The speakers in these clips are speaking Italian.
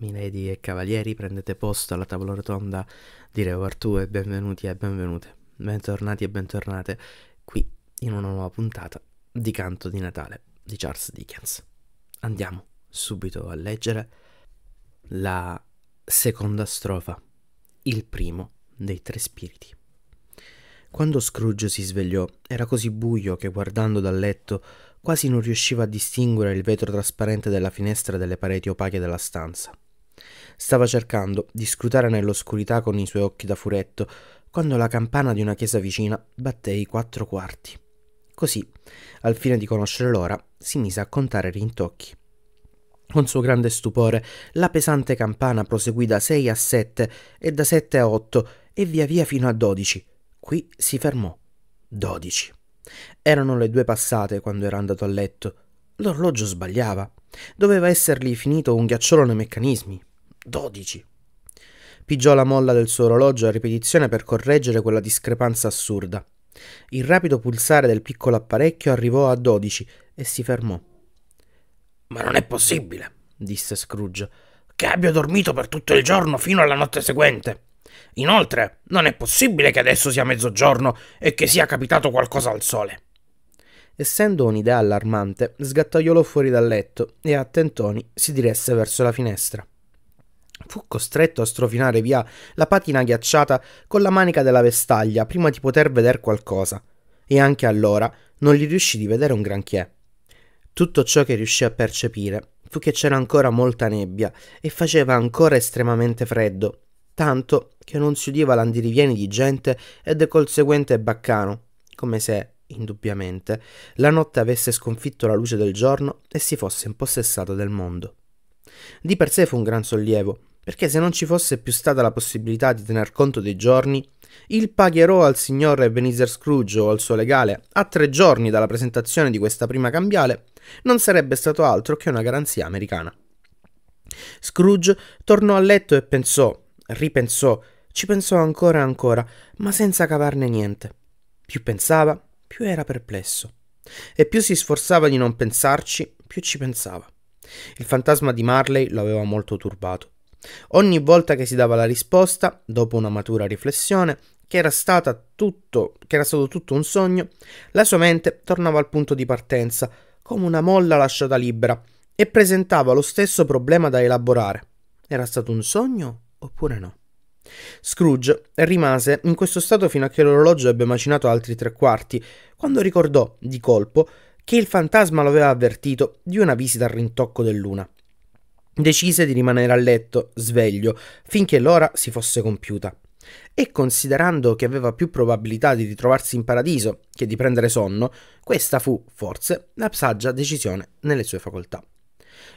Milady e cavalieri, prendete posto alla tavola rotonda di Re oh, Artù e benvenuti e benvenute, bentornati e bentornate qui in una nuova puntata di Canto di Natale di Charles Dickens. Andiamo subito a leggere la seconda strofa, il primo dei tre spiriti. Quando Scrooge si svegliò era così buio che guardando dal letto quasi non riusciva a distinguere il vetro trasparente della finestra delle pareti opache della stanza. Stava cercando di scrutare nell'oscurità con i suoi occhi da furetto quando la campana di una chiesa vicina batté i quattro quarti. Così, al fine di conoscere l'ora, si mise a contare rintocchi. Con suo grande stupore, la pesante campana proseguì da 6 a 7 e da 7 a 8 e via via fino a 12. Qui si fermò. 12. Erano le due passate quando era andato a letto. L'orologio sbagliava. Doveva essergli finito un ghiacciolo nei meccanismi. 12. Pigiò la molla del suo orologio a ripetizione per correggere quella discrepanza assurda. Il rapido pulsare del piccolo apparecchio arrivò a 12 e si fermò. Ma non è possibile, disse Scrooge, che abbia dormito per tutto il giorno fino alla notte seguente. Inoltre, non è possibile che adesso sia mezzogiorno e che sia capitato qualcosa al sole. Essendo un'idea allarmante, sgattaiolò fuori dal letto e a tentoni si diresse verso la finestra. Fu costretto a strofinare via la patina ghiacciata con la manica della vestaglia prima di poter vedere qualcosa, e anche allora non gli riuscì di vedere un granché. Tutto ciò che riuscì a percepire fu che c'era ancora molta nebbia e faceva ancora estremamente freddo, tanto che non si udiva l'andirivieni di gente e del conseguente baccano, come se, indubbiamente, la notte avesse sconfitto la luce del giorno e si fosse impossessato del mondo. Di per sé fu un gran sollievo, perché se non ci fosse più stata la possibilità di tener conto dei giorni, il pagherò al signor Ebenezer Scrooge o al suo legale a tre giorni dalla presentazione di questa prima cambiale non sarebbe stato altro che una garanzia americana. Scrooge tornò a letto e pensò, ripensò, ci pensò ancora e ancora, ma senza cavarne niente. Più pensava, più era perplesso. E più si sforzava di non pensarci, più ci pensava. Il fantasma di Marley lo aveva molto turbato. Ogni volta che si dava la risposta, dopo una matura riflessione, che era, tutto, che era stato tutto un sogno, la sua mente tornava al punto di partenza, come una molla lasciata libera, e presentava lo stesso problema da elaborare. Era stato un sogno oppure no? Scrooge rimase in questo stato fino a che l'orologio ebbe macinato altri tre quarti, quando ricordò, di colpo, che il fantasma lo aveva avvertito di una visita al rintocco del luna decise di rimanere a letto, sveglio, finché l'ora si fosse compiuta. E considerando che aveva più probabilità di ritrovarsi in paradiso che di prendere sonno, questa fu, forse, la saggia decisione nelle sue facoltà.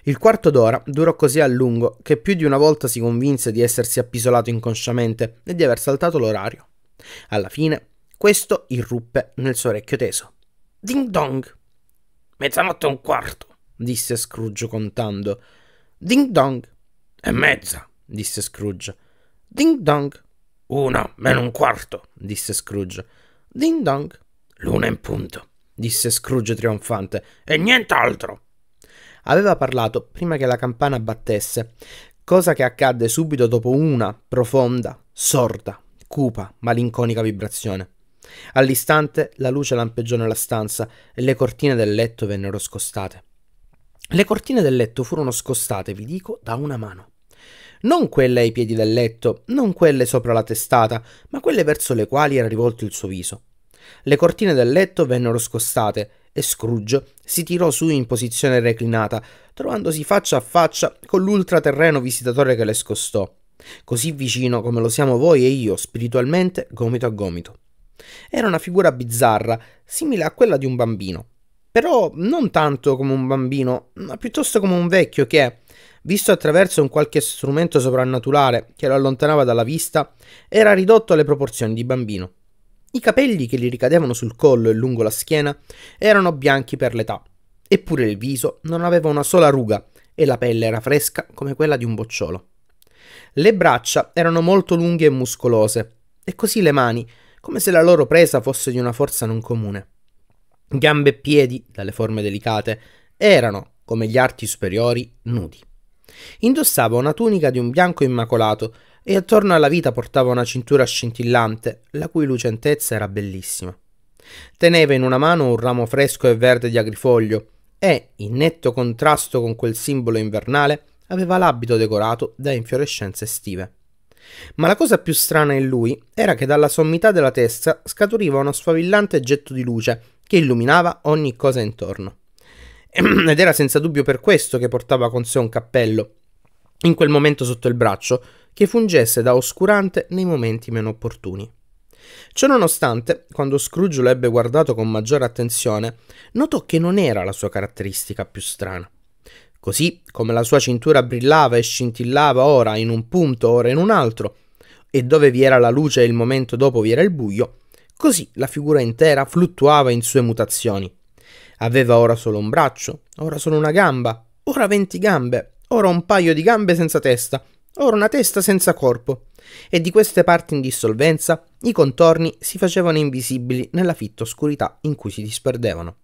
Il quarto d'ora durò così a lungo che più di una volta si convinse di essersi appisolato inconsciamente e di aver saltato l'orario. Alla fine, questo irruppe nel suo orecchio teso. Ding dong! Mezzanotte e un quarto, disse Scrooge contando. Ding dong. E mm. mezza, disse Scrooge. Ding dong. Una, meno un quarto, disse Scrooge. Ding dong. L'una in punto, disse Scrooge trionfante. E nient'altro. Aveva parlato prima che la campana battesse, cosa che accadde subito dopo una profonda, sorda, cupa, malinconica vibrazione. All'istante la luce lampeggiò nella stanza e le cortine del letto vennero scostate. Le cortine del letto furono scostate, vi dico, da una mano. Non quelle ai piedi del letto, non quelle sopra la testata, ma quelle verso le quali era rivolto il suo viso. Le cortine del letto vennero scostate e Scrooge si tirò su in posizione reclinata, trovandosi faccia a faccia con l'ultraterreno visitatore che le scostò, così vicino come lo siamo voi e io spiritualmente gomito a gomito. Era una figura bizzarra, simile a quella di un bambino, però non tanto come un bambino, ma piuttosto come un vecchio che, visto attraverso un qualche strumento soprannaturale che lo allontanava dalla vista, era ridotto alle proporzioni di bambino. I capelli che gli ricadevano sul collo e lungo la schiena erano bianchi per l'età, eppure il viso non aveva una sola ruga e la pelle era fresca come quella di un bocciolo. Le braccia erano molto lunghe e muscolose, e così le mani, come se la loro presa fosse di una forza non comune. Gambe e piedi, dalle forme delicate, erano, come gli arti superiori, nudi. Indossava una tunica di un bianco immacolato e attorno alla vita portava una cintura scintillante, la cui lucentezza era bellissima. Teneva in una mano un ramo fresco e verde di agrifoglio e, in netto contrasto con quel simbolo invernale, aveva l'abito decorato da infiorescenze estive. Ma la cosa più strana in lui era che dalla sommità della testa scaturiva uno sfavillante getto di luce che illuminava ogni cosa intorno. Ed era senza dubbio per questo che portava con sé un cappello, in quel momento sotto il braccio, che fungesse da oscurante nei momenti meno opportuni. Ciononostante, quando Scrooge lo ebbe guardato con maggiore attenzione, notò che non era la sua caratteristica più strana. Così come la sua cintura brillava e scintillava ora in un punto, ora in un altro, e dove vi era la luce e il momento dopo vi era il buio, Così la figura intera fluttuava in sue mutazioni. Aveva ora solo un braccio, ora solo una gamba, ora venti gambe, ora un paio di gambe senza testa, ora una testa senza corpo. E di queste parti in dissolvenza i contorni si facevano invisibili nella fitta oscurità in cui si disperdevano.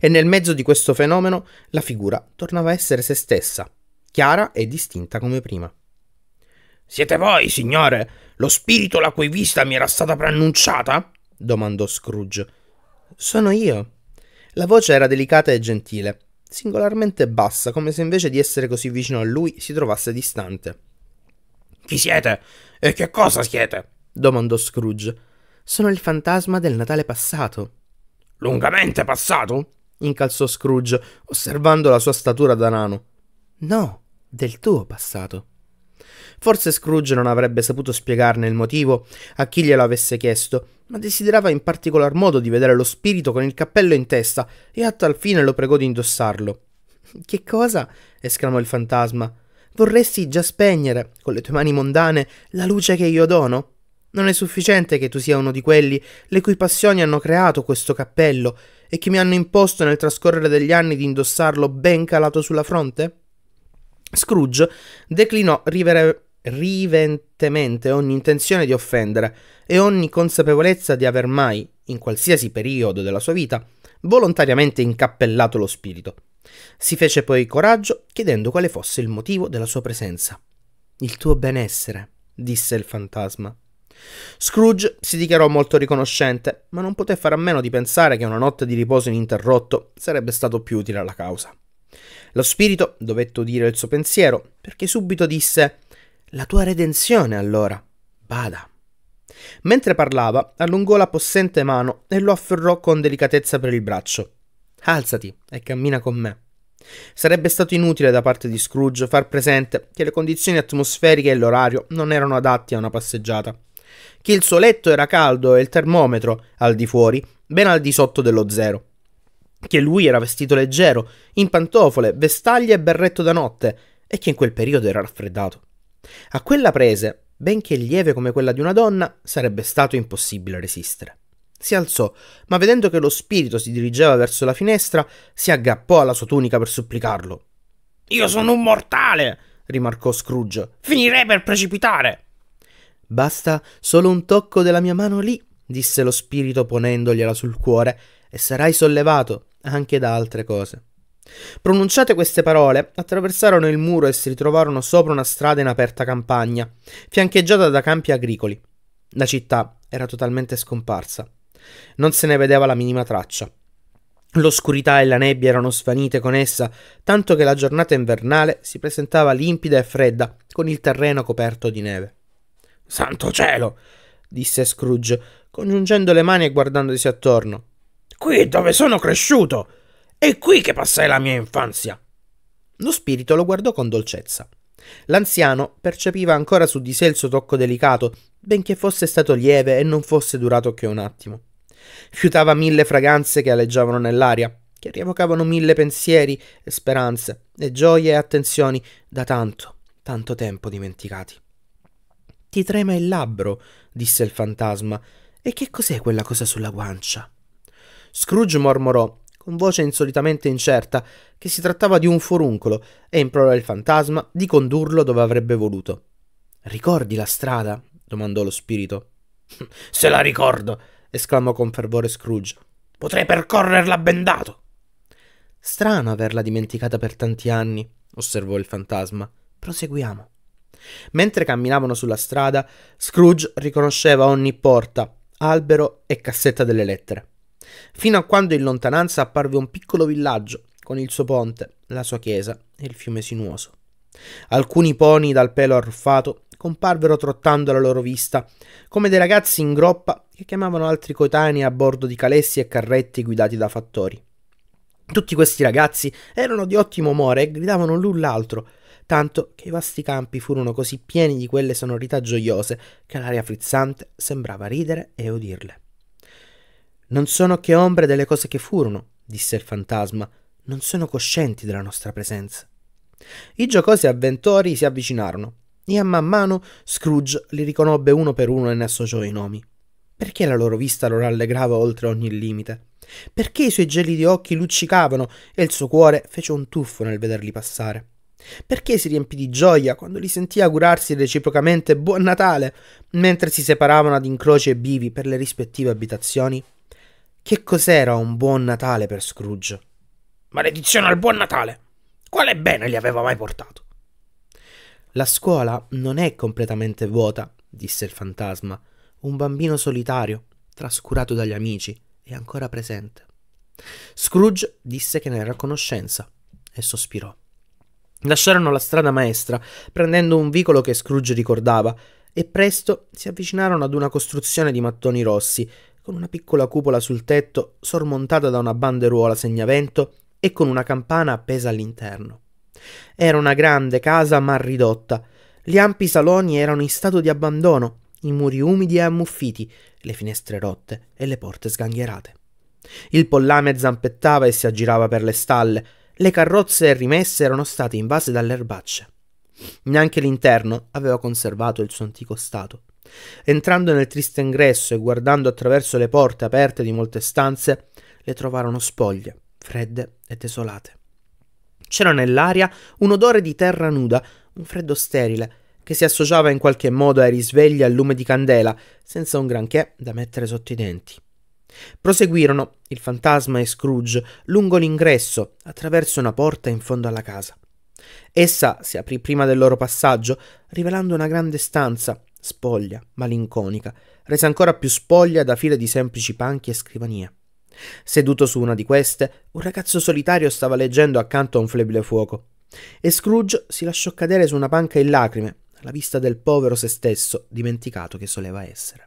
E nel mezzo di questo fenomeno la figura tornava a essere se stessa, chiara e distinta come prima. Siete voi, signore, lo spirito la cui vista mi era stata preannunciata? domandò Scrooge. Sono io. La voce era delicata e gentile, singolarmente bassa, come se invece di essere così vicino a lui si trovasse distante. Chi siete? E che cosa siete? domandò Scrooge. Sono il fantasma del Natale passato. Lungamente passato? incalzò Scrooge, osservando la sua statura da nano. No, del tuo passato. Forse Scrooge non avrebbe saputo spiegarne il motivo a chi glielo avesse chiesto, ma desiderava in particolar modo di vedere lo spirito con il cappello in testa e a tal fine lo pregò di indossarlo. Che cosa? esclamò il fantasma. Vorresti già spegnere, con le tue mani mondane, la luce che io dono? Non è sufficiente che tu sia uno di quelli le cui passioni hanno creato questo cappello e che mi hanno imposto nel trascorrere degli anni di indossarlo ben calato sulla fronte? Scrooge declinò river- riventemente ogni intenzione di offendere e ogni consapevolezza di aver mai, in qualsiasi periodo della sua vita, volontariamente incappellato lo spirito. Si fece poi coraggio chiedendo quale fosse il motivo della sua presenza. Il tuo benessere, disse il fantasma. Scrooge si dichiarò molto riconoscente, ma non poté fare a meno di pensare che una notte di riposo ininterrotto sarebbe stato più utile alla causa. Lo spirito dovette udire il suo pensiero, perché subito disse la tua redenzione, allora. Bada. Mentre parlava, allungò la possente mano e lo afferrò con delicatezza per il braccio. Alzati e cammina con me. Sarebbe stato inutile da parte di Scrooge far presente che le condizioni atmosferiche e l'orario non erano adatti a una passeggiata, che il suo letto era caldo e il termometro, al di fuori, ben al di sotto dello zero, che lui era vestito leggero, in pantofole, vestaglia e berretto da notte, e che in quel periodo era raffreddato. A quella prese, benché lieve come quella di una donna, sarebbe stato impossibile resistere. Si alzò, ma vedendo che lo spirito si dirigeva verso la finestra, si aggappò alla sua tunica per supplicarlo. Io sono un mortale, rimarcò Scrooge. Finirei per precipitare. Basta solo un tocco della mia mano lì, disse lo spirito ponendogliela sul cuore, e sarai sollevato anche da altre cose. Pronunciate queste parole, attraversarono il muro e si ritrovarono sopra una strada in aperta campagna, fiancheggiata da campi agricoli. La città era totalmente scomparsa. Non se ne vedeva la minima traccia. L'oscurità e la nebbia erano svanite con essa, tanto che la giornata invernale si presentava limpida e fredda, con il terreno coperto di neve. Santo cielo! disse Scrooge, congiungendo le mani e guardandosi attorno. Qui è dove sono cresciuto! È qui che passai la mia infanzia. Lo spirito lo guardò con dolcezza. L'anziano percepiva ancora su di sé il suo tocco delicato, benché fosse stato lieve e non fosse durato che un attimo. Fiutava mille fragranze che aleggiavano nell'aria, che rievocavano mille pensieri e speranze, e gioie e attenzioni da tanto, tanto tempo dimenticati. Ti trema il labbro, disse il fantasma. E che cos'è quella cosa sulla guancia? Scrooge mormorò con voce insolitamente incerta, che si trattava di un foruncolo e implorò il fantasma di condurlo dove avrebbe voluto. Ricordi la strada? domandò lo spirito. Se la ricordo! esclamò con fervore Scrooge. Potrei percorrerla bendato! Strano averla dimenticata per tanti anni, osservò il fantasma. Proseguiamo. Mentre camminavano sulla strada, Scrooge riconosceva ogni porta, albero e cassetta delle lettere fino a quando in lontananza apparve un piccolo villaggio con il suo ponte, la sua chiesa e il fiume sinuoso. Alcuni poni dal pelo arruffato comparvero trottando alla loro vista, come dei ragazzi in groppa che chiamavano altri coetanei a bordo di calessi e carretti guidati da fattori. Tutti questi ragazzi erano di ottimo umore e gridavano l'un l'altro, tanto che i vasti campi furono così pieni di quelle sonorità gioiose che l'aria frizzante sembrava ridere e udirle. Non sono che ombre delle cose che furono, disse il fantasma, non sono coscienti della nostra presenza. I giocosi avventori si avvicinarono e a man mano Scrooge li riconobbe uno per uno e ne associò i nomi. Perché la loro vista lo rallegrava oltre ogni limite? Perché i suoi gelidi occhi luccicavano e il suo cuore fece un tuffo nel vederli passare? Perché si riempì di gioia quando li sentì augurarsi reciprocamente Buon Natale mentre si separavano ad incroci e bivi per le rispettive abitazioni? Che cos'era un buon Natale per Scrooge? Maledizione al buon Natale! Quale bene gli aveva mai portato? La scuola non è completamente vuota, disse il fantasma. Un bambino solitario, trascurato dagli amici, è ancora presente. Scrooge disse che ne era a conoscenza e sospirò. Lasciarono la strada maestra, prendendo un vicolo che Scrooge ricordava, e presto si avvicinarono ad una costruzione di mattoni rossi, con una piccola cupola sul tetto sormontata da una banderuola segnavento e con una campana appesa all'interno. Era una grande casa ma ridotta. Gli ampi saloni erano in stato di abbandono, i muri umidi e ammuffiti, le finestre rotte e le porte sgangherate. Il pollame zampettava e si aggirava per le stalle, le carrozze e rimesse erano state invase dalle erbacce. Neanche l'interno aveva conservato il suo antico stato. Entrando nel triste ingresso e guardando attraverso le porte aperte di molte stanze, le trovarono spoglie, fredde e desolate. C'era nell'aria un odore di terra nuda, un freddo sterile, che si associava in qualche modo ai risvegli al lume di candela, senza un granché da mettere sotto i denti. Proseguirono, il fantasma e Scrooge, lungo l'ingresso, attraverso una porta in fondo alla casa. Essa si aprì prima del loro passaggio, rivelando una grande stanza, spoglia, malinconica, resa ancora più spoglia da file di semplici panchi e scrivanie. Seduto su una di queste, un ragazzo solitario stava leggendo accanto a un flebile fuoco, e Scrooge si lasciò cadere su una panca in lacrime, alla vista del povero se stesso, dimenticato che soleva essere.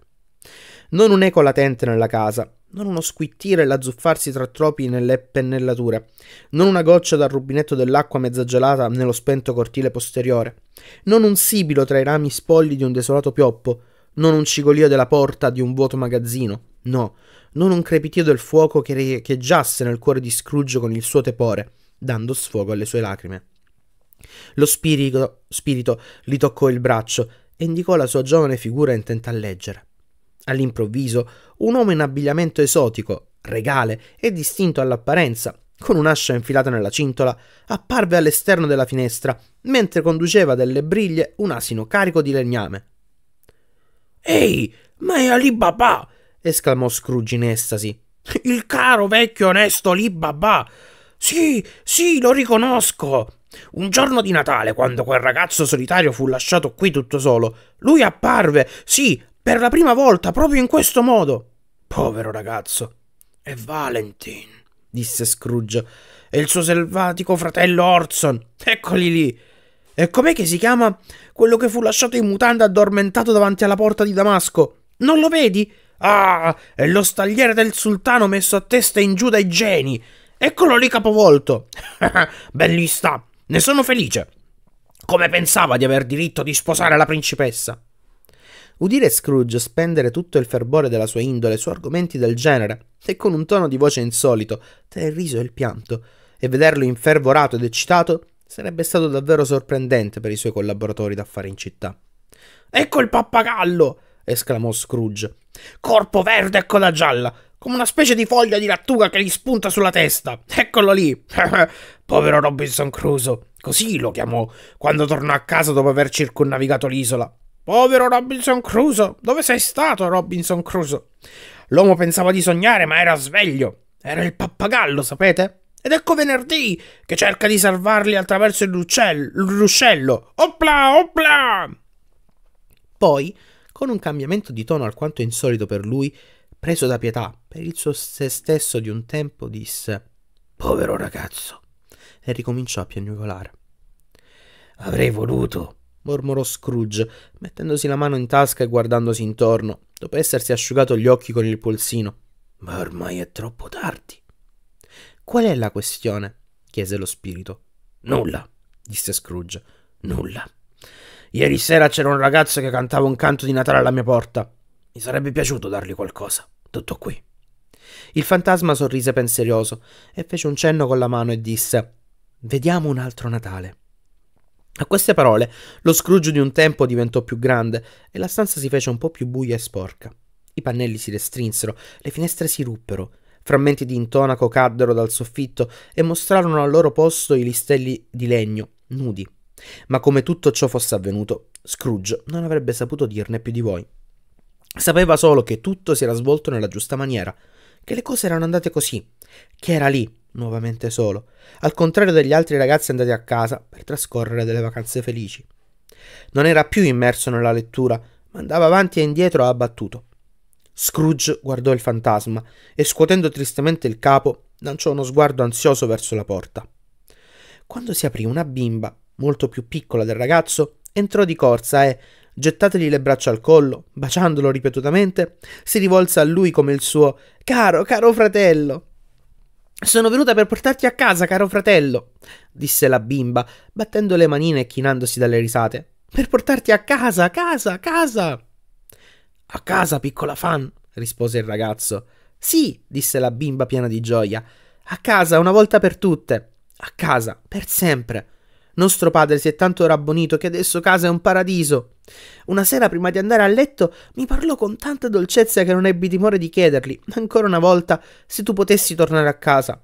Non un'eco latente nella casa, non uno squittire e l'azzuffarsi tra troppi nelle pennellature, non una goccia dal rubinetto dell'acqua mezza gelata nello spento cortile posteriore, non un sibilo tra i rami spogli di un desolato pioppo, non un cigolio della porta di un vuoto magazzino, no, non un crepitio del fuoco che riecheggiasse nel cuore di Scrooge con il suo tepore, dando sfogo alle sue lacrime. Lo spirito, spirito gli toccò il braccio e indicò la sua giovane figura intenta a leggere. All'improvviso, un uomo in abbigliamento esotico, regale e distinto all'apparenza, con un'ascia infilata nella cintola, apparve all'esterno della finestra, mentre conduceva delle briglie un asino carico di legname. Ehi, ma è Ali Baba! esclamò Scrooge in estasi. Il caro vecchio onesto Ali Baba! Sì, sì, lo riconosco! Un giorno di Natale, quando quel ragazzo solitario fu lasciato qui tutto solo, lui apparve, sì, per la prima volta, proprio in questo modo. Povero ragazzo. E Valentin, disse Scrooge. E il suo selvatico fratello Orson. Eccoli lì. E com'è che si chiama quello che fu lasciato in mutanda addormentato davanti alla porta di Damasco? Non lo vedi? Ah, è lo stagliere del sultano messo a testa in giù dai geni. Eccolo lì capovolto. Bellista, ne sono felice. Come pensava di aver diritto di sposare la principessa? Udire Scrooge spendere tutto il fervore della sua indole su argomenti del genere, e con un tono di voce insolito, tra il riso e il pianto, e vederlo infervorato ed eccitato, sarebbe stato davvero sorprendente per i suoi collaboratori d'affari in città. Ecco il pappagallo! esclamò Scrooge. Corpo verde e coda gialla, come una specie di foglia di lattuga che gli spunta sulla testa. Eccolo lì! Povero Robinson Crusoe. Così lo chiamò quando tornò a casa dopo aver circonnavigato l'isola. Povero Robinson Crusoe! Dove sei stato, Robinson Crusoe? L'uomo pensava di sognare, ma era sveglio. Era il pappagallo, sapete? Ed ecco venerdì che cerca di salvarli attraverso il, ruscello. Opla, opla! Poi, con un cambiamento di tono alquanto insolito per lui, preso da pietà per il suo se stesso di un tempo, disse: Povero ragazzo! e ricominciò a piagnucolare. Avrei voluto mormorò Scrooge, mettendosi la mano in tasca e guardandosi intorno, dopo essersi asciugato gli occhi con il polsino. Ma ormai è troppo tardi. Qual è la questione? chiese lo spirito. Nulla, disse Scrooge. Nulla. Ieri sera c'era un ragazzo che cantava un canto di Natale alla mia porta. Mi sarebbe piaciuto dargli qualcosa. Tutto qui. Il fantasma sorrise pensieroso e fece un cenno con la mano e disse Vediamo un altro Natale. A queste parole lo scrugio di un tempo diventò più grande e la stanza si fece un po' più buia e sporca. I pannelli si restrinsero, le finestre si ruppero, frammenti di intonaco caddero dal soffitto e mostrarono al loro posto i listelli di legno, nudi. Ma come tutto ciò fosse avvenuto, Scrooge non avrebbe saputo dirne più di voi. Sapeva solo che tutto si era svolto nella giusta maniera, che le cose erano andate così, che era lì, nuovamente solo, al contrario degli altri ragazzi andati a casa per trascorrere delle vacanze felici. Non era più immerso nella lettura, ma andava avanti e indietro abbattuto. Scrooge guardò il fantasma e, scuotendo tristemente il capo, lanciò uno sguardo ansioso verso la porta. Quando si aprì una bimba, molto più piccola del ragazzo, entrò di corsa e, gettateli le braccia al collo, baciandolo ripetutamente, si rivolse a lui come il suo caro, caro fratello. Sono venuta per portarti a casa, caro fratello, disse la bimba, battendo le manine e chinandosi dalle risate. Per portarti a casa, casa, casa. A casa, piccola fan, rispose il ragazzo. Sì, disse la bimba piena di gioia. A casa, una volta per tutte. A casa, per sempre. Nostro padre si è tanto rabbonito che adesso casa è un paradiso. Una sera prima di andare a letto mi parlò con tanta dolcezza che non ebbi timore di chiedergli, ancora una volta, se tu potessi tornare a casa.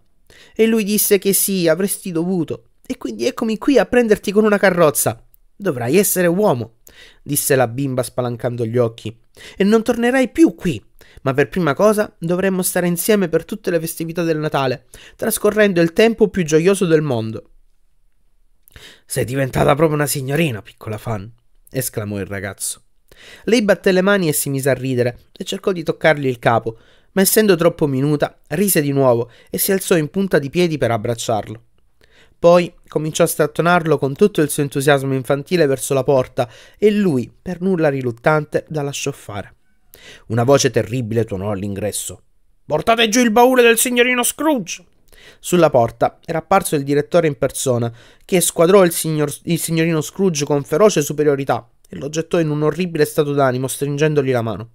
E lui disse che sì, avresti dovuto. E quindi eccomi qui a prenderti con una carrozza. Dovrai essere uomo, disse la bimba spalancando gli occhi, e non tornerai più qui. Ma per prima cosa dovremmo stare insieme per tutte le festività del Natale, trascorrendo il tempo più gioioso del mondo. Sei diventata proprio una signorina, piccola fan, esclamò il ragazzo. Lei batté le mani e si mise a ridere e cercò di toccargli il capo, ma essendo troppo minuta, rise di nuovo e si alzò in punta di piedi per abbracciarlo. Poi cominciò a strattonarlo con tutto il suo entusiasmo infantile verso la porta e lui, per nulla riluttante, la lasciò fare. Una voce terribile tuonò all'ingresso. Portate giù il baule del signorino Scrooge! Sulla porta era apparso il direttore in persona, che squadrò il, signor, il signorino Scrooge con feroce superiorità e lo gettò in un orribile stato d'animo stringendogli la mano.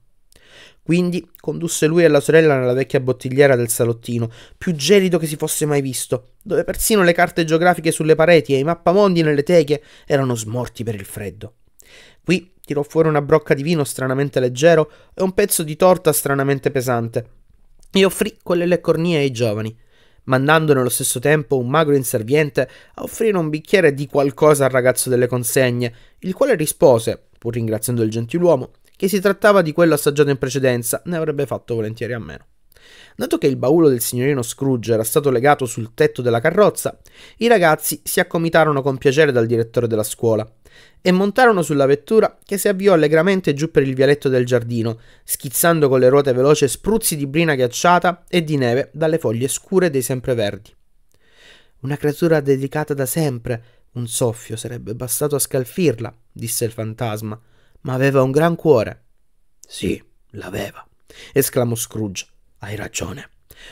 Quindi condusse lui e la sorella nella vecchia bottigliera del salottino, più gelido che si fosse mai visto, dove persino le carte geografiche sulle pareti e i mappamondi nelle teche erano smorti per il freddo. Qui tirò fuori una brocca di vino stranamente leggero e un pezzo di torta stranamente pesante, e offrì quelle le cornie ai giovani mandando nello stesso tempo un magro inserviente a offrire un bicchiere di qualcosa al ragazzo delle consegne, il quale rispose, pur ringraziando il gentiluomo, che si trattava di quello assaggiato in precedenza, ne avrebbe fatto volentieri a meno. Dato che il baulo del signorino Scrooge era stato legato sul tetto della carrozza, i ragazzi si accomitarono con piacere dal direttore della scuola e montarono sulla vettura che si avviò allegramente giù per il vialetto del giardino, schizzando con le ruote veloce spruzzi di brina ghiacciata e di neve dalle foglie scure dei sempreverdi. Una creatura dedicata da sempre, un soffio sarebbe bastato a scalfirla, disse il fantasma, ma aveva un gran cuore. Sì, l'aveva, esclamò Scrooge. Hai ragione.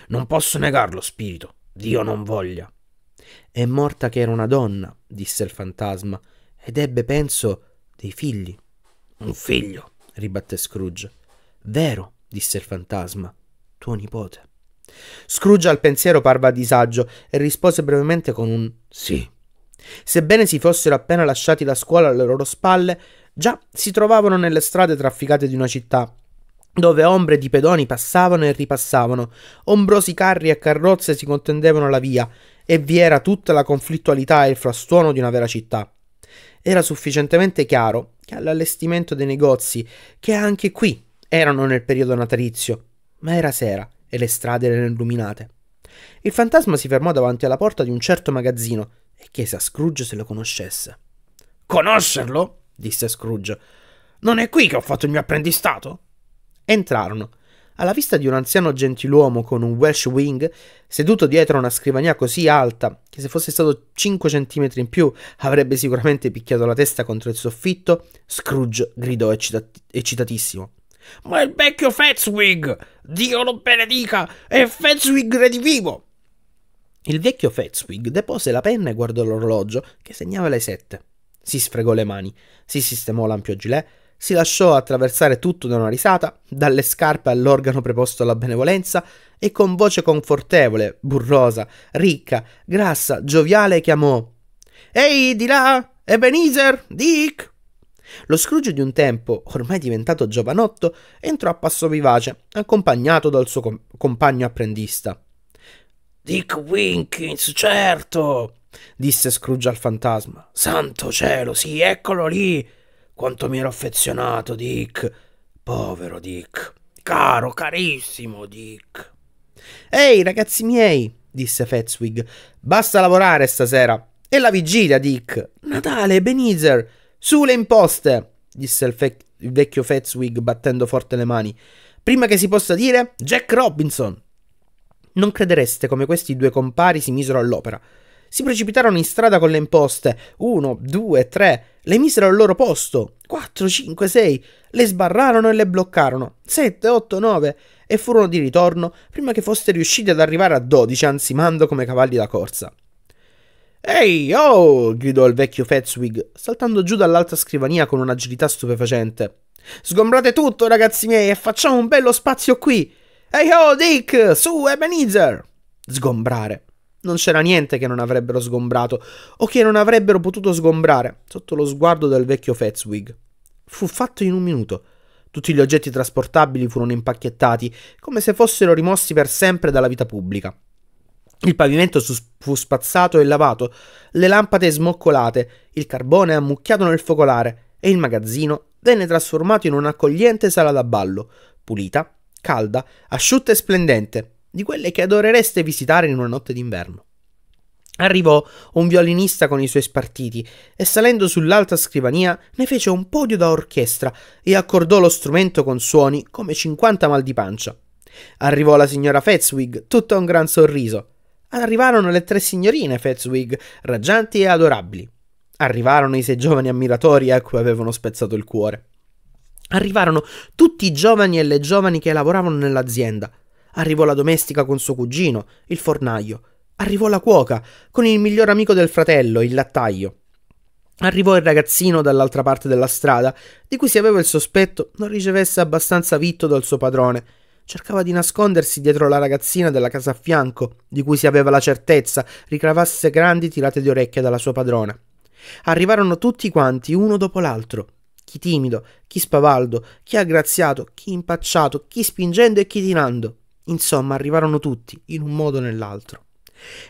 Non posso negarlo, spirito. Dio non voglia. È morta che era una donna, disse il fantasma, ed ebbe, penso, dei figli. Un figlio, ribatté Scrooge. Vero, disse il fantasma, tuo nipote. Scrooge al pensiero parve a disagio e rispose brevemente con un sì. Sebbene si fossero appena lasciati la scuola alle loro spalle, già si trovavano nelle strade trafficate di una città dove ombre di pedoni passavano e ripassavano, ombrosi carri e carrozze si contendevano la via, e vi era tutta la conflittualità e il frastuono di una vera città. Era sufficientemente chiaro che all'allestimento dei negozi, che anche qui erano nel periodo natalizio, ma era sera e le strade erano illuminate. Il fantasma si fermò davanti alla porta di un certo magazzino e chiese a Scrooge se lo conoscesse. Conoscerlo? disse Scrooge. Non è qui che ho fatto il mio apprendistato? Entrarono. Alla vista di un anziano gentiluomo con un Welsh Wing, seduto dietro una scrivania così alta che se fosse stato 5 centimetri in più avrebbe sicuramente picchiato la testa contro il soffitto, Scrooge gridò eccitat- eccitatissimo. Ma il vecchio Fezwig! Dio lo benedica! È Fezwig redivivo! Il vecchio Fezwig depose la penna e guardò l'orologio che segnava le sette. Si sfregò le mani, si sistemò l'ampio gilet si lasciò attraversare tutto da una risata, dalle scarpe all'organo preposto alla benevolenza, e con voce confortevole, burrosa, ricca, grassa, gioviale chiamò Ehi di là, Ebenezer, Dick! Lo Scrooge di un tempo, ormai diventato giovanotto, entrò a passo vivace, accompagnato dal suo com- compagno apprendista. Dick Winkins, certo! disse Scrooge al fantasma. Santo cielo, sì, eccolo lì! Quanto mi ero affezionato, Dick. Povero Dick. Caro, carissimo Dick. Ehi, ragazzi miei, disse Fetzwig, Basta lavorare stasera. È la vigilia, Dick. Natale, Benizer. Su le imposte, disse il, fe- il vecchio Fetzwig battendo forte le mani. Prima che si possa dire, Jack Robinson. Non credereste come questi due compari si misero all'opera si precipitarono in strada con le imposte. Uno, due, tre. Le misero al loro posto. Quattro, cinque, sei. Le sbarrarono e le bloccarono. Sette, otto, nove. E furono di ritorno prima che foste riusciti ad arrivare a dodici, ansimando come cavalli da corsa. Ehi, oh! gridò il vecchio Fetzwig, saltando giù dall'alta scrivania con un'agilità stupefacente. Sgombrate tutto, ragazzi miei, e facciamo un bello spazio qui! Ehi, oh, Dick! Su, Ebenezer! Sgombrare. Non c'era niente che non avrebbero sgombrato o che non avrebbero potuto sgombrare sotto lo sguardo del vecchio Fetzwig. Fu fatto in un minuto. Tutti gli oggetti trasportabili furono impacchettati, come se fossero rimossi per sempre dalla vita pubblica. Il pavimento fu spazzato e lavato, le lampade smoccolate, il carbone ammucchiato nel focolare e il magazzino venne trasformato in un'accogliente sala da ballo, pulita, calda, asciutta e splendente, di quelle che adorereste visitare in una notte d'inverno. Arrivò un violinista con i suoi spartiti e salendo sull'alta scrivania ne fece un podio da orchestra e accordò lo strumento con suoni come 50 mal di pancia. Arrivò la signora Fetzwig, tutta un gran sorriso. Arrivarono le tre signorine Fetzwig, raggianti e adorabili. Arrivarono i sei giovani ammiratori a cui avevano spezzato il cuore. Arrivarono tutti i giovani e le giovani che lavoravano nell'azienda. Arrivò la domestica con suo cugino, il fornaio. Arrivò la cuoca, con il miglior amico del fratello, il lattaio. Arrivò il ragazzino dall'altra parte della strada, di cui si aveva il sospetto non ricevesse abbastanza vitto dal suo padrone. Cercava di nascondersi dietro la ragazzina della casa a fianco, di cui si aveva la certezza ricavasse grandi tirate di orecchie dalla sua padrona. Arrivarono tutti quanti, uno dopo l'altro. Chi timido, chi spavaldo, chi aggraziato, chi impacciato, chi spingendo e chi tirando. Insomma, arrivarono tutti, in un modo o nell'altro.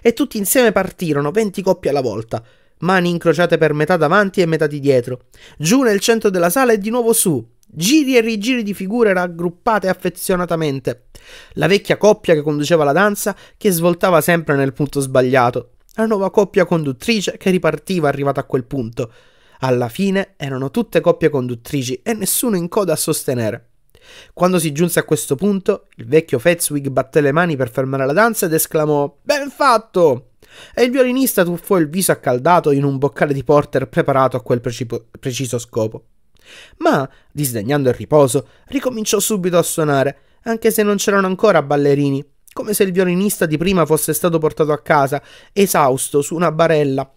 E tutti insieme partirono, venti coppie alla volta, mani incrociate per metà davanti e metà di dietro, giù nel centro della sala e di nuovo su, giri e rigiri di figure raggruppate affezionatamente. La vecchia coppia che conduceva la danza, che svoltava sempre nel punto sbagliato, la nuova coppia conduttrice che ripartiva arrivata a quel punto. Alla fine erano tutte coppie conduttrici e nessuno in coda a sostenere. Quando si giunse a questo punto, il vecchio Fetzwig batté le mani per fermare la danza ed esclamò Ben fatto! E il violinista tuffò il viso accaldato in un boccale di porter preparato a quel precipo- preciso scopo. Ma, disdegnando il riposo, ricominciò subito a suonare, anche se non c'erano ancora ballerini, come se il violinista di prima fosse stato portato a casa, esausto, su una barella,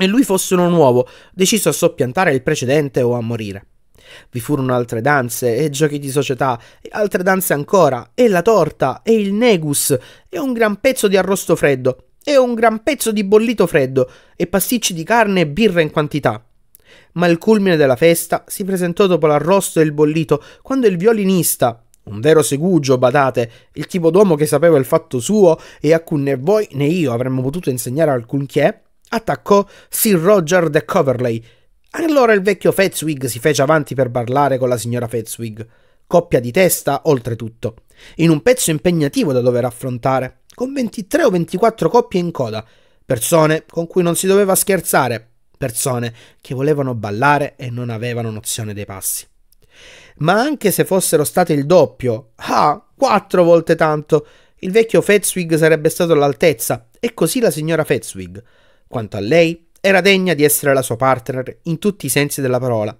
e lui fosse uno nuovo, deciso a soppiantare il precedente o a morire. Vi furono altre danze e giochi di società, e altre danze ancora, e la torta, e il negus, e un gran pezzo di arrosto freddo, e un gran pezzo di bollito freddo, e pasticci di carne e birra in quantità. Ma il culmine della festa si presentò dopo l'arrosto e il bollito, quando il violinista, un vero segugio, badate, il tipo d'uomo che sapeva il fatto suo e a cui né voi né io avremmo potuto insegnare alcunché, attaccò Sir Roger de Coverley allora il vecchio Fetzwig si fece avanti per parlare con la signora Fetzwig, coppia di testa oltretutto, in un pezzo impegnativo da dover affrontare, con 23 o 24 coppie in coda, persone con cui non si doveva scherzare, persone che volevano ballare e non avevano nozione dei passi. Ma anche se fossero state il doppio, ah, quattro volte tanto, il vecchio Fetzwig sarebbe stato all'altezza, e così la signora Fetzwig. Quanto a lei, era degna di essere la sua partner in tutti i sensi della parola.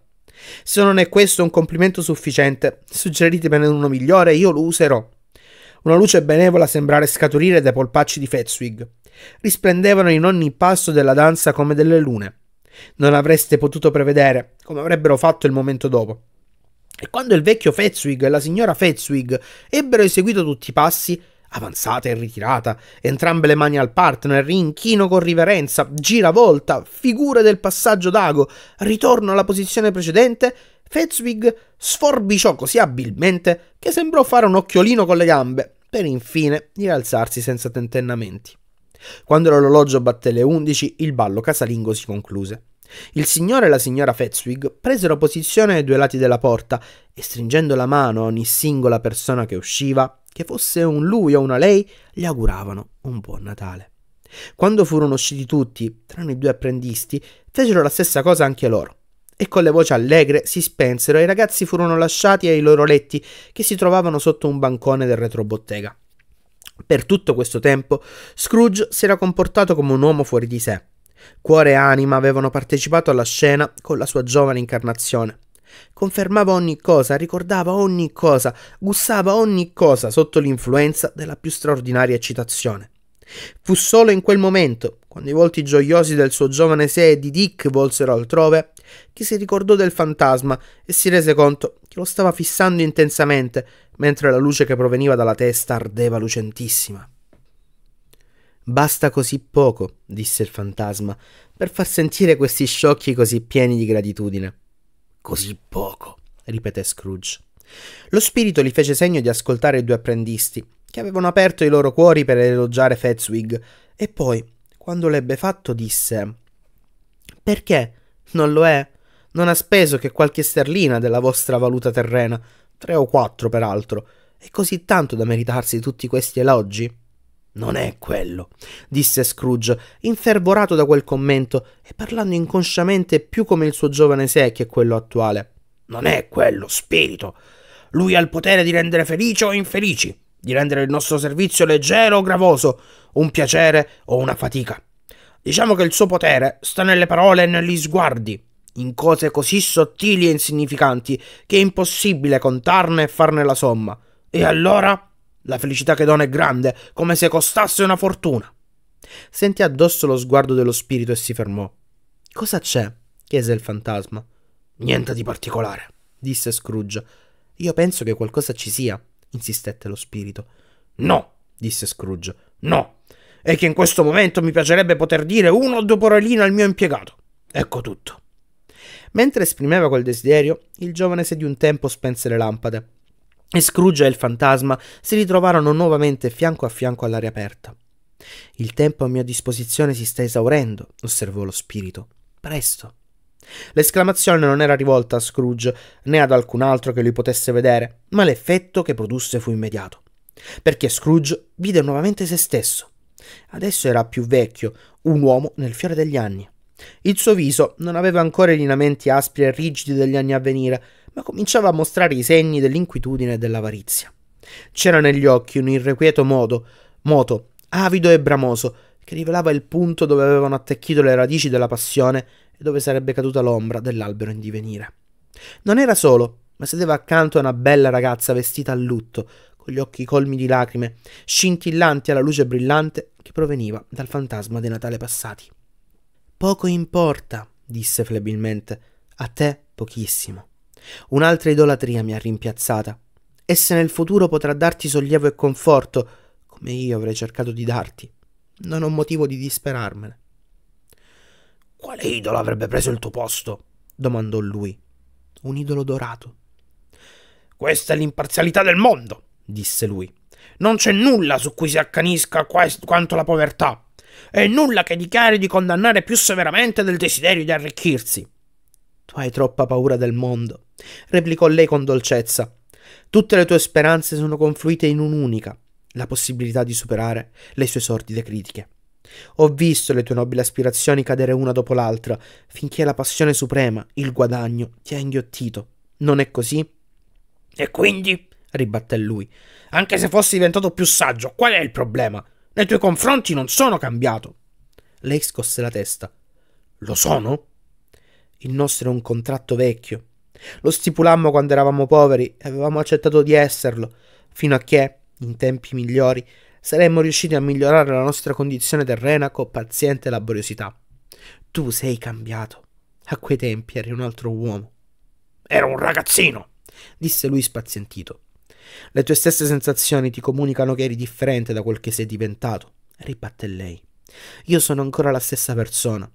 Se non è questo un complimento sufficiente, suggeritemene uno migliore e io lo userò. Una luce benevola sembrare scaturire dai polpacci di Fetzwig. Risplendevano in ogni passo della danza come delle lune. Non avreste potuto prevedere come avrebbero fatto il momento dopo. E quando il vecchio Fetzwig e la signora Fetzwig ebbero eseguito tutti i passi, avanzata e ritirata, entrambe le mani al partner, rinchino con riverenza, giravolta, figure del passaggio d'ago, ritorno alla posizione precedente, Fetzwig sforbiciò così abilmente che sembrò fare un occhiolino con le gambe, per infine rialzarsi senza tentennamenti. Quando l'orologio batté le 11, il ballo casalingo si concluse. Il signore e la signora Fetzwig presero posizione ai due lati della porta e stringendo la mano a ogni singola persona che usciva, che fosse un lui o una lei, gli auguravano un buon Natale. Quando furono usciti tutti, tranne i due apprendisti, fecero la stessa cosa anche loro. E con le voci allegre si spensero e i ragazzi furono lasciati ai loro letti che si trovavano sotto un bancone del retrobottega. Per tutto questo tempo Scrooge si era comportato come un uomo fuori di sé. Cuore e anima avevano partecipato alla scena con la sua giovane incarnazione. Confermava ogni cosa, ricordava ogni cosa, gustava ogni cosa sotto l'influenza della più straordinaria eccitazione. Fu solo in quel momento, quando i volti gioiosi del suo giovane sé e di Dick volsero altrove, che si ricordò del fantasma e si rese conto che lo stava fissando intensamente, mentre la luce che proveniva dalla testa ardeva lucentissima. Basta così poco, disse il fantasma, per far sentire questi sciocchi così pieni di gratitudine. Così poco, ripeté Scrooge. Lo spirito gli fece segno di ascoltare i due apprendisti, che avevano aperto i loro cuori per elogiare Fetzwig, e poi, quando l'ebbe fatto, disse: Perché? Non lo è? Non ha speso che qualche sterlina della vostra valuta terrena, tre o quattro peraltro, e così tanto da meritarsi tutti questi elogi? Non è quello, disse Scrooge, infervorato da quel commento e parlando inconsciamente più come il suo giovane sé che quello attuale. Non è quello, spirito. Lui ha il potere di rendere felici o infelici, di rendere il nostro servizio leggero o gravoso, un piacere o una fatica. Diciamo che il suo potere sta nelle parole e negli sguardi, in cose così sottili e insignificanti che è impossibile contarne e farne la somma. E allora? La felicità che dona è grande, come se costasse una fortuna. Sentì addosso lo sguardo dello spirito e si fermò. Cosa c'è? chiese il fantasma. Niente di particolare, disse Scrooge. Io penso che qualcosa ci sia, insistette lo spirito. No, disse Scrooge, no. E che in questo momento mi piacerebbe poter dire uno o due paroline al mio impiegato. Ecco tutto. Mentre esprimeva quel desiderio, il giovane se di un tempo spense le lampade e Scrooge e il fantasma si ritrovarono nuovamente fianco a fianco all'aria aperta. Il tempo a mia disposizione si sta esaurendo, osservò lo spirito. Presto. L'esclamazione non era rivolta a Scrooge né ad alcun altro che lui potesse vedere, ma l'effetto che produsse fu immediato. Perché Scrooge vide nuovamente se stesso. Adesso era più vecchio, un uomo nel fiore degli anni. Il suo viso non aveva ancora i lineamenti aspri e rigidi degli anni a venire, ma cominciava a mostrare i segni dell'inquietudine e dell'avarizia. C'era negli occhi un irrequieto modo, moto, avido e bramoso, che rivelava il punto dove avevano attecchito le radici della passione e dove sarebbe caduta l'ombra dell'albero in divenire. Non era solo, ma sedeva accanto a una bella ragazza vestita a lutto, con gli occhi colmi di lacrime, scintillanti alla luce brillante che proveniva dal fantasma dei Natale passati. Poco importa, disse flebilmente, a te pochissimo. Un'altra idolatria mi ha rimpiazzata. E se nel futuro potrà darti sollievo e conforto, come io avrei cercato di darti. Non ho motivo di disperarmene. Quale idolo avrebbe preso il tuo posto? domandò lui. Un idolo dorato. Questa è l'imparzialità del mondo, disse lui. Non c'è nulla su cui si accanisca quanto la povertà, e nulla che dichiari di condannare più severamente del desiderio di arricchirsi. Tu hai troppa paura del mondo, replicò lei con dolcezza. Tutte le tue speranze sono confluite in un'unica, la possibilità di superare le sue sordide critiche. Ho visto le tue nobili aspirazioni cadere una dopo l'altra, finché la passione suprema, il guadagno, ti ha inghiottito. Non è così? E quindi? ribatté lui. Anche se fossi diventato più saggio, qual è il problema? Nei tuoi confronti non sono cambiato. Lei scosse la testa. Lo sono? Il nostro è un contratto vecchio. Lo stipulammo quando eravamo poveri e avevamo accettato di esserlo, fino a che, in tempi migliori, saremmo riusciti a migliorare la nostra condizione terrena con paziente laboriosità. Tu sei cambiato. A quei tempi eri un altro uomo. Ero un ragazzino, disse lui spazientito. Le tue stesse sensazioni ti comunicano che eri differente da quel che sei diventato, ribatte lei. Io sono ancora la stessa persona,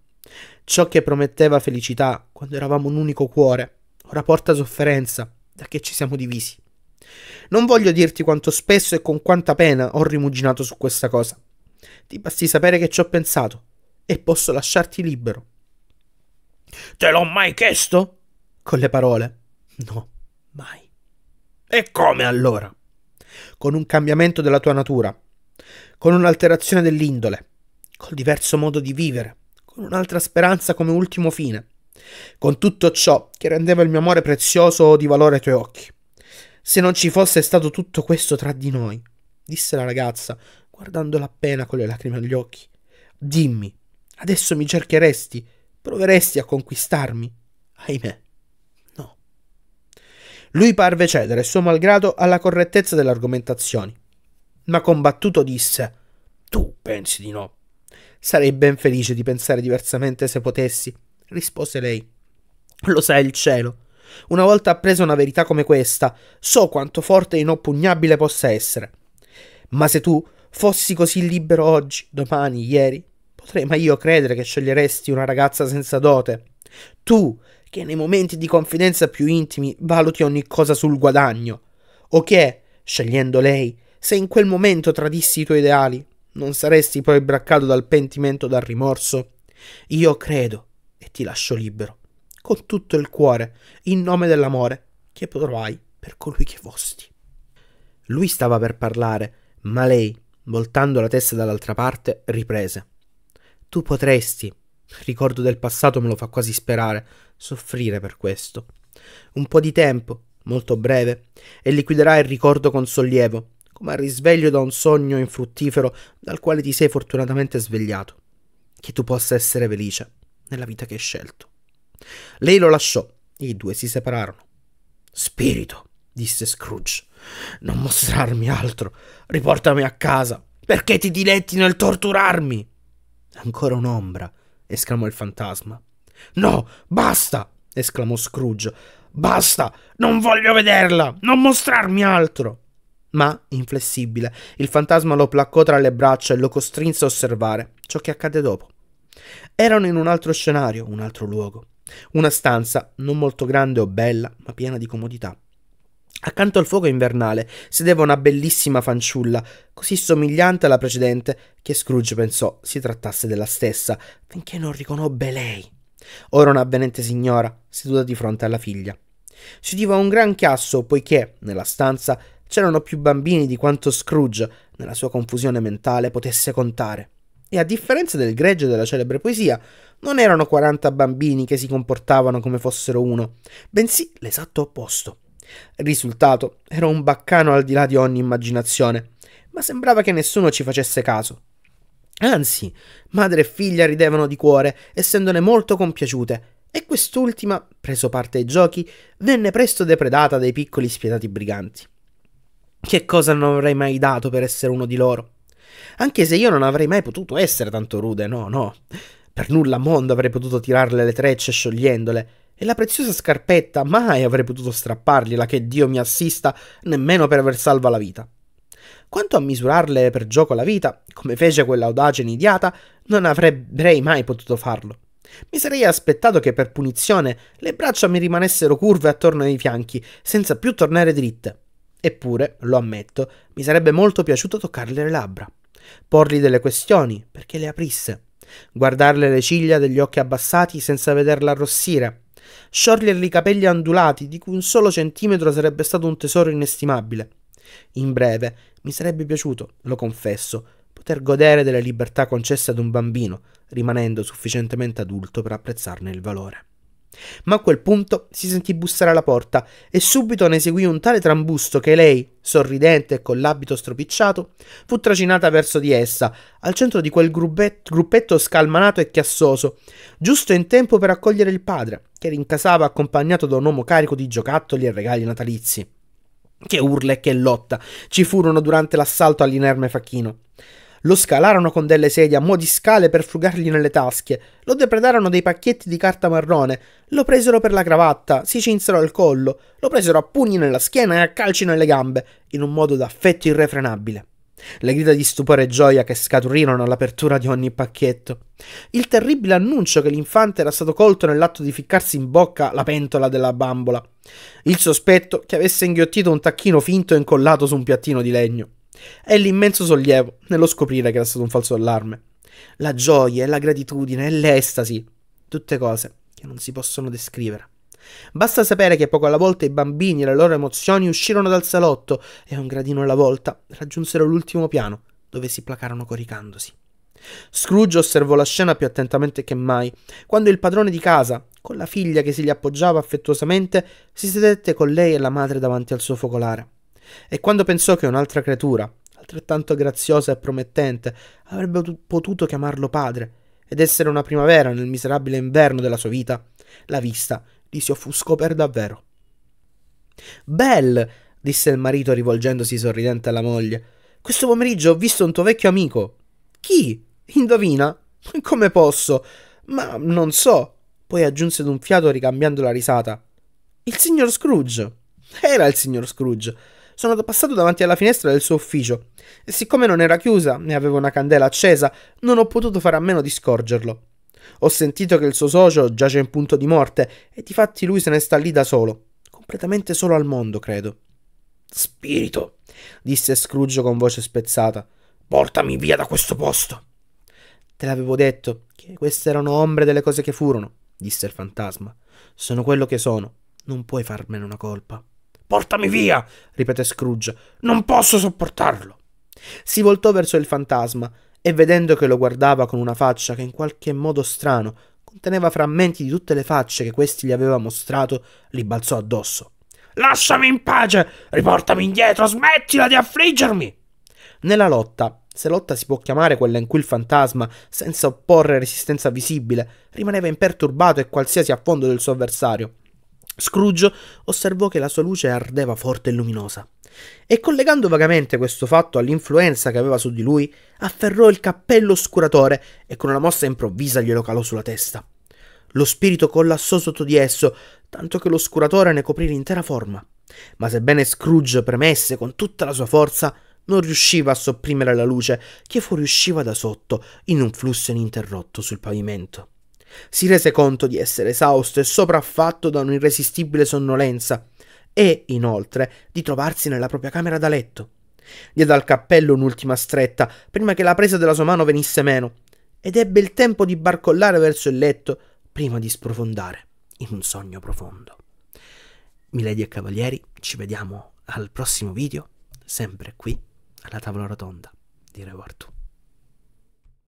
Ciò che prometteva felicità quando eravamo un unico cuore, ora porta sofferenza da che ci siamo divisi. Non voglio dirti quanto spesso e con quanta pena ho rimuginato su questa cosa. Ti basti sapere che ci ho pensato e posso lasciarti libero. Te l'ho mai chiesto? Con le parole. No, mai. E come allora? Con un cambiamento della tua natura, con un'alterazione dell'indole, col diverso modo di vivere, con un'altra speranza come ultimo fine, con tutto ciò che rendeva il mio amore prezioso di valore ai tuoi occhi. Se non ci fosse stato tutto questo tra di noi, disse la ragazza, guardandola appena con le lacrime agli occhi, dimmi, adesso mi cercheresti, proveresti a conquistarmi? Ahimè. no. Lui parve cedere, suo malgrado, alla correttezza delle argomentazioni, ma combattuto disse: Tu pensi di no? Sarei ben felice di pensare diversamente se potessi, rispose lei. Lo sa il cielo. Una volta appresa una verità come questa, so quanto forte e inoppugnabile possa essere. Ma se tu fossi così libero oggi, domani, ieri, potrei mai io credere che sceglieresti una ragazza senza dote? Tu, che nei momenti di confidenza più intimi valuti ogni cosa sul guadagno, o che, scegliendo lei, se in quel momento tradissi i tuoi ideali, non saresti poi braccato dal pentimento o dal rimorso? Io credo e ti lascio libero, con tutto il cuore, in nome dell'amore che provai per colui che fosti. Lui stava per parlare, ma lei, voltando la testa dall'altra parte, riprese. Tu potresti, ricordo del passato me lo fa quasi sperare, soffrire per questo. Un po' di tempo, molto breve, e liquiderai il ricordo con sollievo, come al risveglio da un sogno infruttifero dal quale ti sei fortunatamente svegliato, che tu possa essere felice nella vita che hai scelto. Lei lo lasciò, e i due si separarono. Spirito, disse Scrooge, non mostrarmi altro, riportami a casa, perché ti diletti nel torturarmi? Ancora un'ombra, esclamò il fantasma. No, basta, esclamò Scrooge, basta, non voglio vederla, non mostrarmi altro ma inflessibile. Il fantasma lo placcò tra le braccia e lo costrinse a osservare ciò che accadde dopo. Erano in un altro scenario, un altro luogo. Una stanza non molto grande o bella, ma piena di comodità. Accanto al fuoco invernale sedeva una bellissima fanciulla, così somigliante alla precedente che Scrooge pensò si trattasse della stessa, finché non riconobbe lei. Ora un'avvenente signora, seduta di fronte alla figlia. Si udiva un gran chiasso, poiché, nella stanza, C'erano più bambini di quanto Scrooge, nella sua confusione mentale, potesse contare. E a differenza del greggio della celebre poesia, non erano 40 bambini che si comportavano come fossero uno, bensì l'esatto opposto. Il risultato era un baccano al di là di ogni immaginazione, ma sembrava che nessuno ci facesse caso. Anzi, madre e figlia ridevano di cuore, essendone molto compiaciute, e quest'ultima, preso parte ai giochi, venne presto depredata dai piccoli spietati briganti. Che cosa non avrei mai dato per essere uno di loro? Anche se io non avrei mai potuto essere tanto rude, no, no. Per nulla al mondo avrei potuto tirarle le trecce sciogliendole, e la preziosa scarpetta mai avrei potuto strappargliela che Dio mi assista, nemmeno per aver salva la vita. Quanto a misurarle per gioco la vita, come fece quell'audace nidiata, non avrei mai potuto farlo. Mi sarei aspettato che per punizione le braccia mi rimanessero curve attorno ai fianchi, senza più tornare dritte. Eppure, lo ammetto, mi sarebbe molto piaciuto toccarle le labbra, porgli delle questioni perché le aprisse, guardarle le ciglia degli occhi abbassati senza vederla arrossire, sciogliergli i capelli ondulati di cui un solo centimetro sarebbe stato un tesoro inestimabile. In breve, mi sarebbe piaciuto, lo confesso, poter godere delle libertà concesse ad un bambino, rimanendo sufficientemente adulto per apprezzarne il valore. Ma a quel punto si sentì bussare alla porta e subito ne seguì un tale trambusto che lei, sorridente e con l'abito stropicciato, fu trascinata verso di essa, al centro di quel gruppetto scalmanato e chiassoso, giusto in tempo per accogliere il padre, che rincasava accompagnato da un uomo carico di giocattoli e regali natalizi. Che urla e che lotta ci furono durante l'assalto all'inerme facchino. Lo scalarono con delle sedie a mo' di scale per frugargli nelle tasche, lo depredarono dei pacchetti di carta marrone, lo presero per la cravatta, si cinsero al collo, lo presero a pugni nella schiena e a calci nelle gambe, in un modo d'affetto irrefrenabile. Le grida di stupore e gioia che scaturirono all'apertura di ogni pacchetto. Il terribile annuncio che l'infante era stato colto nell'atto di ficcarsi in bocca la pentola della bambola. Il sospetto che avesse inghiottito un tacchino finto e incollato su un piattino di legno. E l'immenso sollievo nello scoprire che era stato un falso allarme. La gioia e la gratitudine e l'estasi, tutte cose che non si possono descrivere. Basta sapere che poco alla volta i bambini e le loro emozioni uscirono dal salotto e un gradino alla volta raggiunsero l'ultimo piano, dove si placarono coricandosi. Scrooge osservò la scena più attentamente che mai, quando il padrone di casa, con la figlia che si gli appoggiava affettuosamente, si sedette con lei e la madre davanti al suo focolare. E quando pensò che un'altra creatura, altrettanto graziosa e promettente, avrebbe potuto chiamarlo padre ed essere una primavera nel miserabile inverno della sua vita, la vista gli si offuscò per davvero. Belle, disse il marito rivolgendosi sorridente alla moglie, questo pomeriggio ho visto un tuo vecchio amico. Chi? Indovina? Come posso? Ma non so. Poi aggiunse d'un fiato ricambiando la risata. Il signor Scrooge. Era il signor Scrooge sono passato davanti alla finestra del suo ufficio e siccome non era chiusa e aveva una candela accesa, non ho potuto fare a meno di scorgerlo. Ho sentito che il suo socio giace in punto di morte e di fatti lui se ne sta lì da solo, completamente solo al mondo, credo. Spirito, disse Scrooge con voce spezzata, portami via da questo posto. Te l'avevo detto che queste erano ombre delle cose che furono, disse il fantasma. Sono quello che sono, non puoi farmene una colpa. Portami via! ripeté Scrooge. Non posso sopportarlo! Si voltò verso il fantasma e vedendo che lo guardava con una faccia che in qualche modo strano conteneva frammenti di tutte le facce che questi gli aveva mostrato, gli balzò addosso. Lasciami in pace! Riportami indietro! Smettila di affliggermi! Nella lotta, se lotta si può chiamare quella in cui il fantasma, senza opporre resistenza visibile, rimaneva imperturbato e qualsiasi affondo del suo avversario, Scrooge osservò che la sua luce ardeva forte e luminosa e collegando vagamente questo fatto all'influenza che aveva su di lui, afferrò il cappello oscuratore e con una mossa improvvisa glielo calò sulla testa. Lo spirito collassò sotto di esso, tanto che l'oscuratore ne coprì l'intera forma. Ma sebbene Scrooge premesse con tutta la sua forza, non riusciva a sopprimere la luce che fuoriusciva da sotto in un flusso ininterrotto sul pavimento. Si rese conto di essere esausto e sopraffatto da un'irresistibile sonnolenza e, inoltre, di trovarsi nella propria camera da letto. Diede al cappello un'ultima stretta prima che la presa della sua mano venisse meno ed ebbe il tempo di barcollare verso il letto prima di sprofondare in un sogno profondo. Milady e cavalieri, ci vediamo al prossimo video, sempre qui alla tavola rotonda di Revortu.